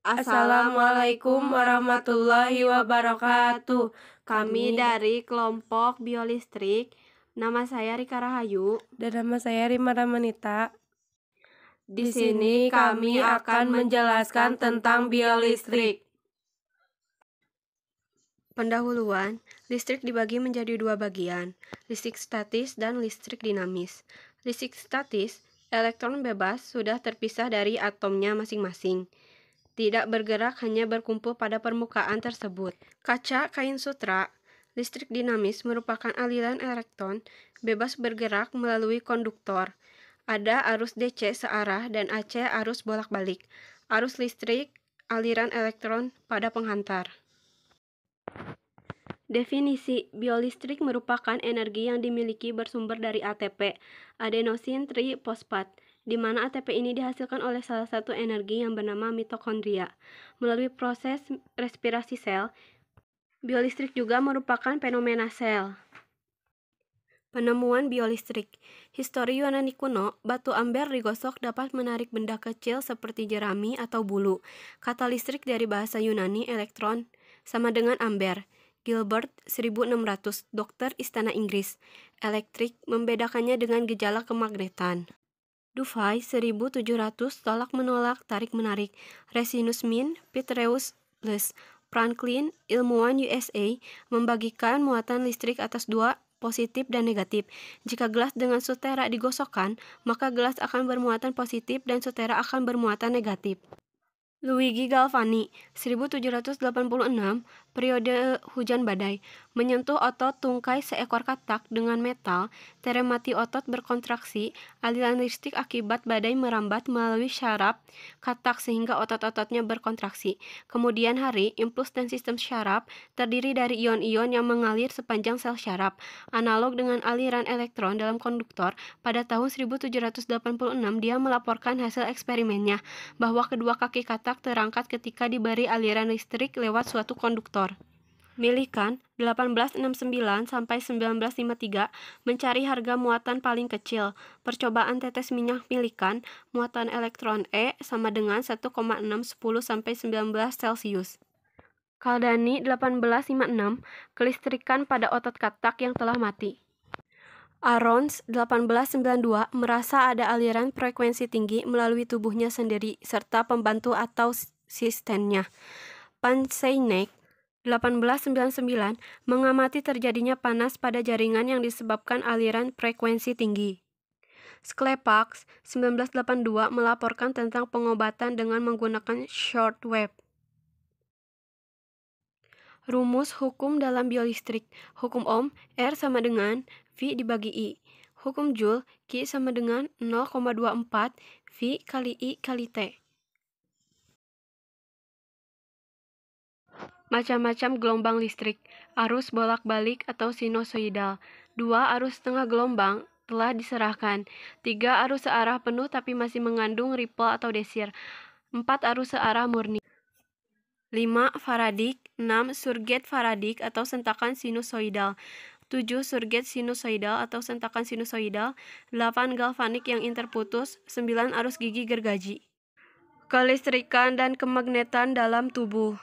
Assalamualaikum warahmatullahi wabarakatuh. Kami dari kelompok biolistrik. Nama saya Rika Rahayu dan nama saya Rima Ramanita. Di sini kami akan menjelaskan tentang biolistrik. Pendahuluan, listrik dibagi menjadi dua bagian, listrik statis dan listrik dinamis. Listrik statis, elektron bebas sudah terpisah dari atomnya masing-masing tidak bergerak hanya berkumpul pada permukaan tersebut. Kaca kain sutra listrik dinamis merupakan aliran elektron bebas bergerak melalui konduktor. Ada arus DC searah dan AC arus bolak-balik. Arus listrik aliran elektron pada penghantar. Definisi biolistrik merupakan energi yang dimiliki bersumber dari ATP, adenosin trifosfat di mana ATP ini dihasilkan oleh salah satu energi yang bernama mitokondria. Melalui proses respirasi sel, biolistrik juga merupakan fenomena sel. Penemuan biolistrik Histori Yunani kuno, batu amber digosok dapat menarik benda kecil seperti jerami atau bulu. Kata listrik dari bahasa Yunani elektron sama dengan amber. Gilbert 1600, dokter istana Inggris. Elektrik membedakannya dengan gejala kemagnetan. Dufai 1700 tolak menolak tarik menarik Resinus Min Petreus Plus Franklin ilmuwan USA membagikan muatan listrik atas dua positif dan negatif. Jika gelas dengan sutera digosokkan, maka gelas akan bermuatan positif dan sutera akan bermuatan negatif. Luigi Galvani, 1786, Periode hujan badai menyentuh otot tungkai seekor katak dengan metal, teremati otot berkontraksi, aliran listrik akibat badai merambat melalui syaraf katak sehingga otot-ototnya berkontraksi. Kemudian hari, impuls dan sistem syaraf terdiri dari ion-ion yang mengalir sepanjang sel syaraf, analog dengan aliran elektron dalam konduktor. Pada tahun 1786, dia melaporkan hasil eksperimennya bahwa kedua kaki katak terangkat ketika diberi aliran listrik lewat suatu konduktor. Milikan 1869 sampai 1953 mencari harga muatan paling kecil. Percobaan tetes minyak milikan muatan elektron E sama dengan 1,610 sampai 19 Celcius. Kaldani 1856 kelistrikan pada otot katak yang telah mati. Arons 1892 merasa ada aliran frekuensi tinggi melalui tubuhnya sendiri serta pembantu atau sistennya. Panseinek 1899 mengamati terjadinya panas pada jaringan yang disebabkan aliran frekuensi tinggi. Sklepax 1982 melaporkan tentang pengobatan dengan menggunakan short wave. Rumus hukum dalam biolistrik. Hukum Ohm R sama dengan V dibagi I. Hukum Joule Q sama dengan 0,24 V kali I kali T. macam-macam gelombang listrik, arus bolak-balik atau sinusoidal. Dua arus setengah gelombang telah diserahkan. Tiga arus searah penuh tapi masih mengandung ripple atau desir. Empat arus searah murni. 5. Faradik 6. Surget faradik atau sentakan sinusoidal 7. Surget sinusoidal atau sentakan sinusoidal 8. Galvanik yang interputus 9. Arus gigi gergaji Kelistrikan dan kemagnetan dalam tubuh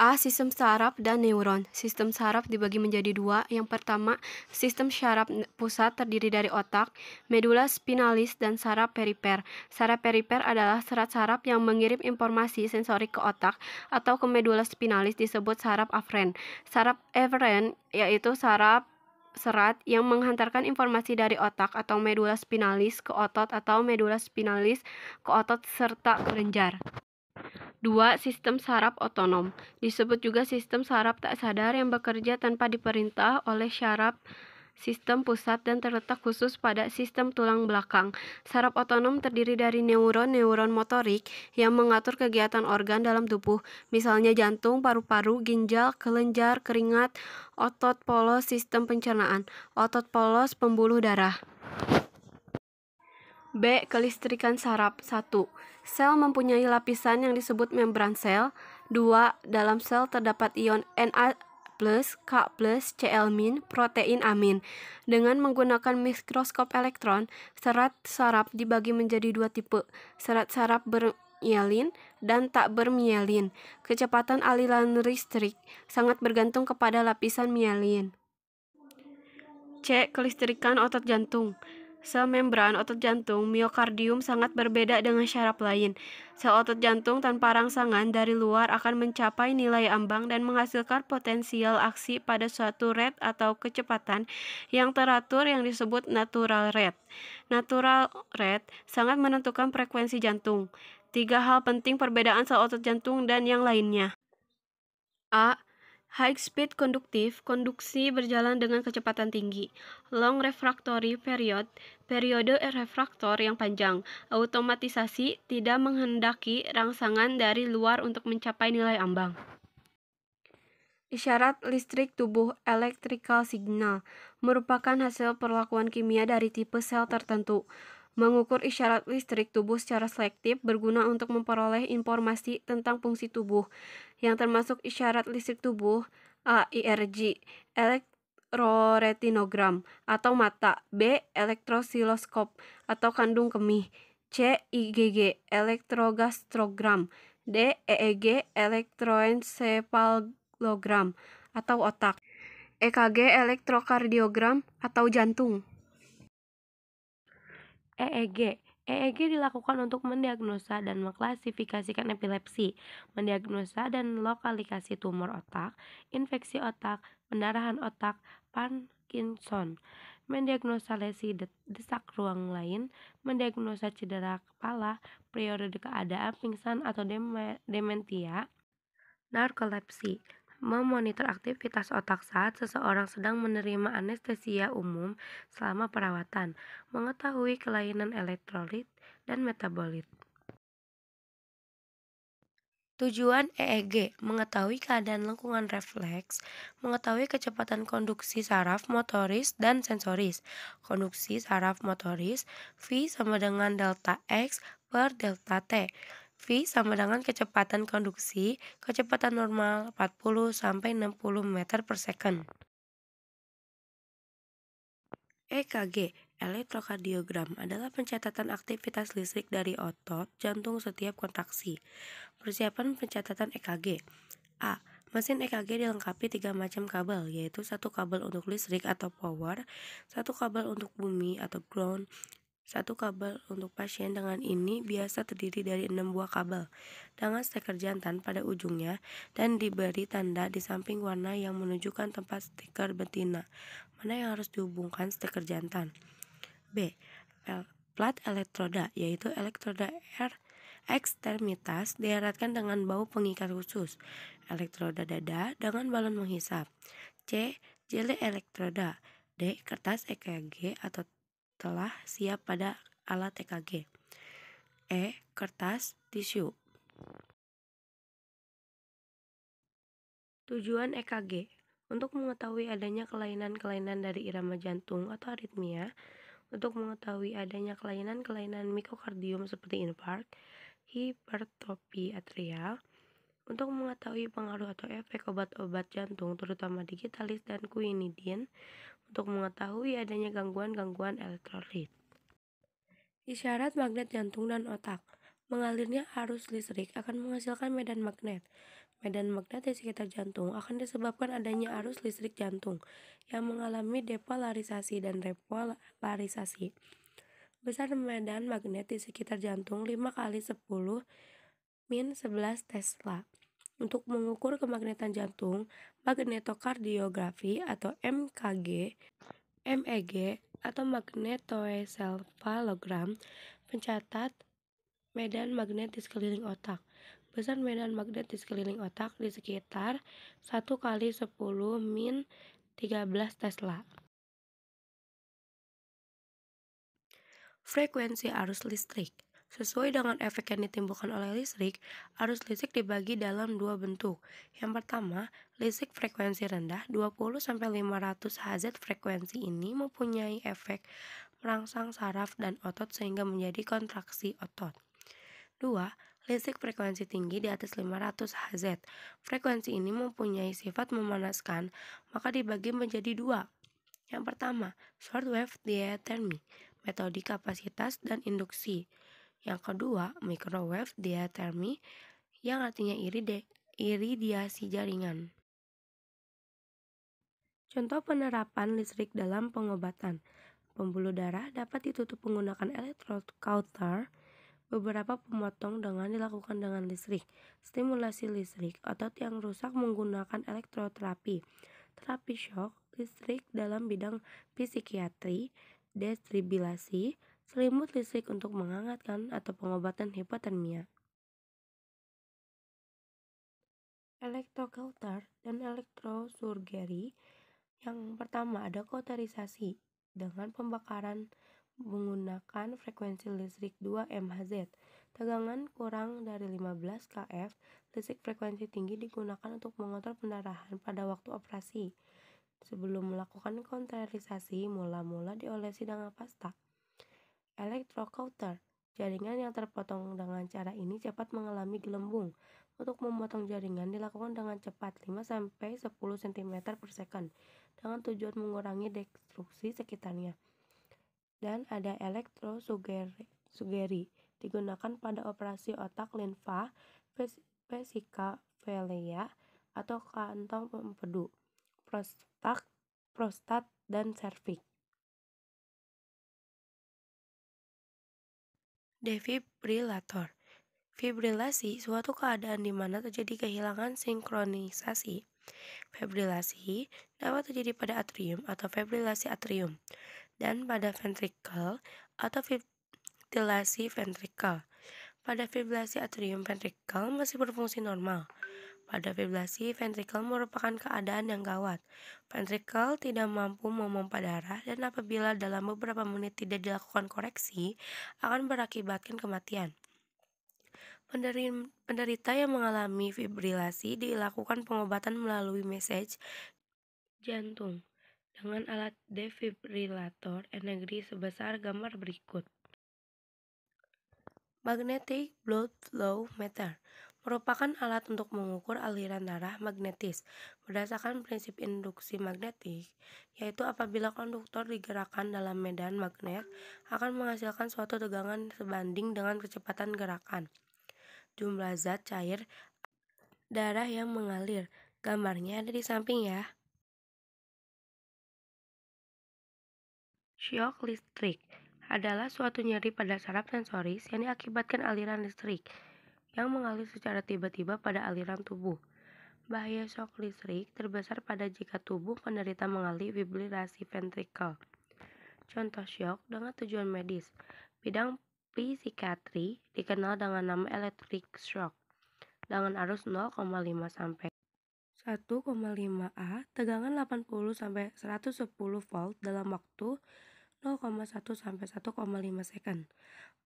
A. Sistem saraf dan neuron. Sistem saraf dibagi menjadi dua. Yang pertama, sistem saraf pusat terdiri dari otak, medula spinalis, dan saraf periper. Saraf periper adalah serat saraf yang mengirim informasi sensorik ke otak atau ke medula spinalis disebut saraf afferent. Saraf afferent yaitu saraf serat yang menghantarkan informasi dari otak atau medula spinalis ke otot atau medula spinalis ke otot serta kelenjar. 2. Sistem saraf otonom disebut juga sistem saraf tak sadar yang bekerja tanpa diperintah oleh saraf sistem pusat dan terletak khusus pada sistem tulang belakang. Saraf otonom terdiri dari neuron-neuron motorik yang mengatur kegiatan organ dalam tubuh, misalnya jantung, paru-paru, ginjal, kelenjar, keringat, otot polos sistem pencernaan, otot polos pembuluh darah. B. Kelistrikan saraf 1. Sel mempunyai lapisan yang disebut membran sel. 2. Dalam sel terdapat ion Na K Cl protein amin. Dengan menggunakan mikroskop elektron, serat saraf dibagi menjadi dua tipe, serat saraf bermielin dan tak bermielin. Kecepatan aliran listrik sangat bergantung kepada lapisan mielin. C. Kelistrikan otot jantung. Sel membran otot jantung miokardium sangat berbeda dengan syaraf lain. Sel otot jantung tanpa rangsangan dari luar akan mencapai nilai ambang dan menghasilkan potensial aksi pada suatu rate atau kecepatan yang teratur yang disebut natural rate. Natural rate sangat menentukan frekuensi jantung. Tiga hal penting perbedaan sel otot jantung dan yang lainnya. A. High speed konduktif, konduksi berjalan dengan kecepatan tinggi. Long refractory period, periode refraktor yang panjang. automatisasi tidak menghendaki rangsangan dari luar untuk mencapai nilai ambang. Isyarat listrik tubuh electrical signal merupakan hasil perlakuan kimia dari tipe sel tertentu. Mengukur isyarat listrik tubuh secara selektif berguna untuk memperoleh informasi tentang fungsi tubuh, yang termasuk isyarat listrik tubuh (AIRG), elektroretinogram atau mata, B. elektrosiloskop atau kandung kemih, C. IgG, elektrogastrogram, D. EEG, elektroencephalogram atau otak, EKG, elektrokardiogram atau jantung. EEG EEG dilakukan untuk mendiagnosa dan mengklasifikasikan epilepsi, mendiagnosa dan lokalisasi tumor otak, infeksi otak, pendarahan otak, Parkinson, mendiagnosa lesi desak ruang lain, mendiagnosa cedera kepala, periode keadaan pingsan atau dem dementia, narkolepsi, memonitor aktivitas otak saat seseorang sedang menerima anestesia umum selama perawatan, mengetahui kelainan elektrolit dan metabolit. Tujuan EEG mengetahui keadaan lengkungan refleks, mengetahui kecepatan konduksi saraf motoris dan sensoris. Konduksi saraf motoris V sama dengan delta X per delta T. V sama dengan kecepatan konduksi, kecepatan normal 40 sampai 60 meter per second. EKG, elektrokardiogram, adalah pencatatan aktivitas listrik dari otot jantung setiap kontraksi. Persiapan pencatatan EKG. A. Mesin EKG dilengkapi tiga macam kabel, yaitu satu kabel untuk listrik atau power, satu kabel untuk bumi atau ground, satu kabel untuk pasien dengan ini biasa terdiri dari enam buah kabel dengan steker jantan pada ujungnya dan diberi tanda di samping warna yang menunjukkan tempat steker betina, mana yang harus dihubungkan steker jantan. B. Plat elektroda, yaitu elektroda R ekstermitas dieratkan dengan bau pengikat khusus, elektroda dada dengan balon menghisap. C. Jeli elektroda. D. Kertas EKG atau telah siap pada alat EKG. E. Kertas, tisu. Tujuan EKG untuk mengetahui adanya kelainan-kelainan dari irama jantung atau aritmia, untuk mengetahui adanya kelainan-kelainan mikrokardium seperti infark, hipertropi atrial, untuk mengetahui pengaruh atau efek obat-obat jantung terutama digitalis dan quinidin untuk mengetahui adanya gangguan-gangguan elektrolit. Isyarat magnet jantung dan otak. Mengalirnya arus listrik akan menghasilkan medan magnet. Medan magnet di sekitar jantung akan disebabkan adanya arus listrik jantung yang mengalami depolarisasi dan repolarisasi. Besar medan magnet di sekitar jantung 5 kali 10 min 11 Tesla. Untuk mengukur kemagnetan jantung, magnetokardiografi atau MKG, MEG, atau magnetoencephalogram mencatat medan magnet di sekeliling otak. Besar medan magnet di sekeliling otak di sekitar 1 kali 10 min 13 Tesla. Frekuensi arus listrik Sesuai dengan efek yang ditimbulkan oleh listrik, arus listrik dibagi dalam dua bentuk. Yang pertama, listrik frekuensi rendah 20-500 Hz frekuensi ini mempunyai efek merangsang saraf dan otot sehingga menjadi kontraksi otot. Dua, Listrik frekuensi tinggi di atas 500 Hz. Frekuensi ini mempunyai sifat memanaskan, maka dibagi menjadi dua. Yang pertama, shortwave diathermy, metode kapasitas dan induksi. Yang kedua, microwave diathermy yang artinya iride, iridiasi jaringan. Contoh penerapan listrik dalam pengobatan. Pembuluh darah dapat ditutup menggunakan elektrod counter. Beberapa pemotong dengan dilakukan dengan listrik, stimulasi listrik, otot yang rusak menggunakan elektroterapi, terapi shock, listrik dalam bidang psikiatri, destribilasi, selimut listrik untuk menghangatkan atau pengobatan hipotermia. Elektrokauter dan elektrosurgery yang pertama ada kauterisasi dengan pembakaran menggunakan frekuensi listrik 2 MHz. Tegangan kurang dari 15 kF, listrik frekuensi tinggi digunakan untuk mengontrol pendarahan pada waktu operasi. Sebelum melakukan kauterisasi, mula-mula diolesi dengan pasta elektrokauter. Jaringan yang terpotong dengan cara ini cepat mengalami gelembung. Untuk memotong jaringan dilakukan dengan cepat 5-10 cm per second dengan tujuan mengurangi destruksi sekitarnya. Dan ada elektrosugeri digunakan pada operasi otak linfa vesika velia, atau kantong empedu, prostat, prostat dan serviks. defibrilator. Fibrilasi suatu keadaan di mana terjadi kehilangan sinkronisasi. Fibrilasi dapat terjadi pada atrium atau fibrilasi atrium dan pada ventrikel atau fibrilasi ventrikel. Pada fibrilasi atrium ventrikel masih berfungsi normal. Pada fibrilasi ventrikel merupakan keadaan yang gawat. Ventrikel tidak mampu memompa darah dan apabila dalam beberapa menit tidak dilakukan koreksi, akan berakibatkan kematian. Penderita yang mengalami fibrilasi dilakukan pengobatan melalui mesej jantung dengan alat defibrilator energi sebesar gambar berikut. Magnetic Blood Flow Meter merupakan alat untuk mengukur aliran darah magnetis berdasarkan prinsip induksi magnetik, yaitu apabila konduktor digerakkan dalam medan magnet akan menghasilkan suatu tegangan sebanding dengan kecepatan gerakan. Jumlah zat cair darah yang mengalir. Gambarnya ada di samping ya. Shock listrik adalah suatu nyeri pada saraf sensoris yang diakibatkan aliran listrik yang mengalir secara tiba-tiba pada aliran tubuh. Bahaya shock listrik terbesar pada jika tubuh penderita mengalir fibrilasi ventrikel. Contoh shock dengan tujuan medis. Bidang psikiatri dikenal dengan nama electric shock dengan arus 0,5 sampai 1,5 A, tegangan 80 sampai 110 volt dalam waktu 0,1 sampai 1,5 second.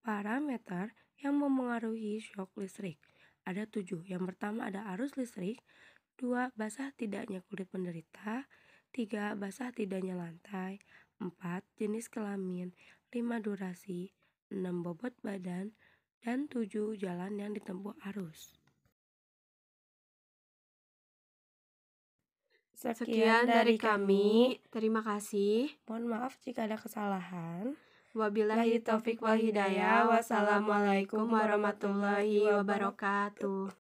Parameter yang memengaruhi shock listrik ada tujuh. Yang pertama ada arus listrik, dua basah tidaknya kulit penderita, tiga basah tidaknya lantai, empat jenis kelamin, lima durasi, enam bobot badan, dan tujuh jalan yang ditempuh arus. Sekian, Sekian dari kami. kami. Terima kasih. Mohon maaf jika ada kesalahan. Wabillahi taufik wal hidayah. Wassalamualaikum warahmatullahi wabarakatuh.